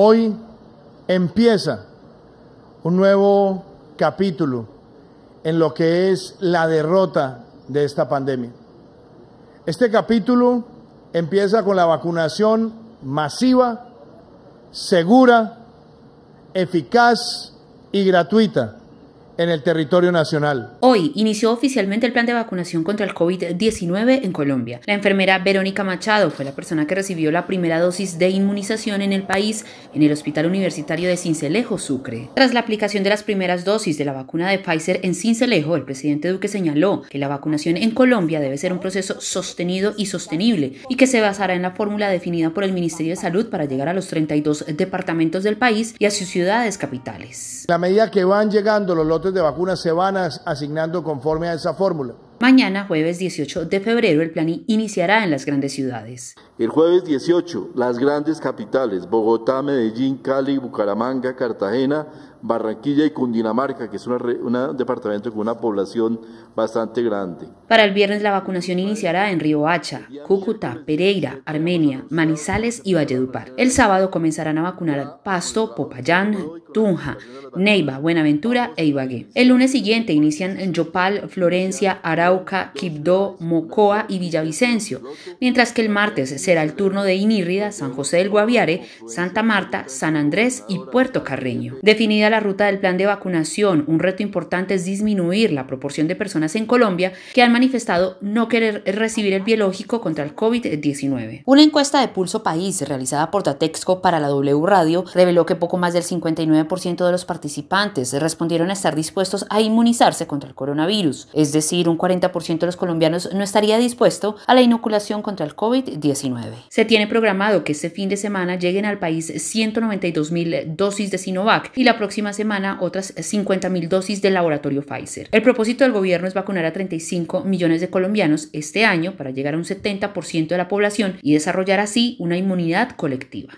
Hoy empieza un nuevo capítulo en lo que es la derrota de esta pandemia. Este capítulo empieza con la vacunación masiva, segura, eficaz y gratuita en el territorio nacional. Hoy inició oficialmente el plan de vacunación contra el COVID-19 en Colombia. La enfermera Verónica Machado fue la persona que recibió la primera dosis de inmunización en el país en el Hospital Universitario de Cincelejo, Sucre. Tras la aplicación de las primeras dosis de la vacuna de Pfizer en Cincelejo, el presidente Duque señaló que la vacunación en Colombia debe ser un proceso sostenido y sostenible y que se basará en la fórmula definida por el Ministerio de Salud para llegar a los 32 departamentos del país y a sus ciudades capitales. La medida que van llegando los lotes de vacunas se van asignando conforme a esa fórmula. Mañana, jueves 18 de febrero, el plan iniciará en las grandes ciudades. El jueves 18, las grandes capitales, Bogotá, Medellín, Cali, Bucaramanga, Cartagena, Barranquilla y Cundinamarca, que es un departamento con una población bastante grande. Para el viernes la vacunación iniciará en Río Hacha, Cúcuta, Pereira, Armenia, Manizales y Valledupar. El sábado comenzarán a vacunar a Pasto, Popayán, Tunja, Neiva, Buenaventura e Ibagué. El lunes siguiente inician en Yopal, Florencia, Arauca, Quibdó, Mocoa y Villavicencio, mientras que el martes se será el turno de Inírrida, San José del Guaviare, Santa Marta, San Andrés y Puerto Carreño. Definida la ruta del plan de vacunación, un reto importante es disminuir la proporción de personas en Colombia que han manifestado no querer recibir el biológico contra el COVID-19. Una encuesta de Pulso País realizada por Datexco para la W Radio reveló que poco más del 59% de los participantes respondieron a estar dispuestos a inmunizarse contra el coronavirus, es decir, un 40% de los colombianos no estaría dispuesto a la inoculación contra el COVID-19. Se tiene programado que este fin de semana lleguen al país 192.000 mil dosis de Sinovac y la próxima semana otras 50.000 mil dosis del laboratorio Pfizer. El propósito del gobierno es vacunar a 35 millones de colombianos este año para llegar a un 70% de la población y desarrollar así una inmunidad colectiva.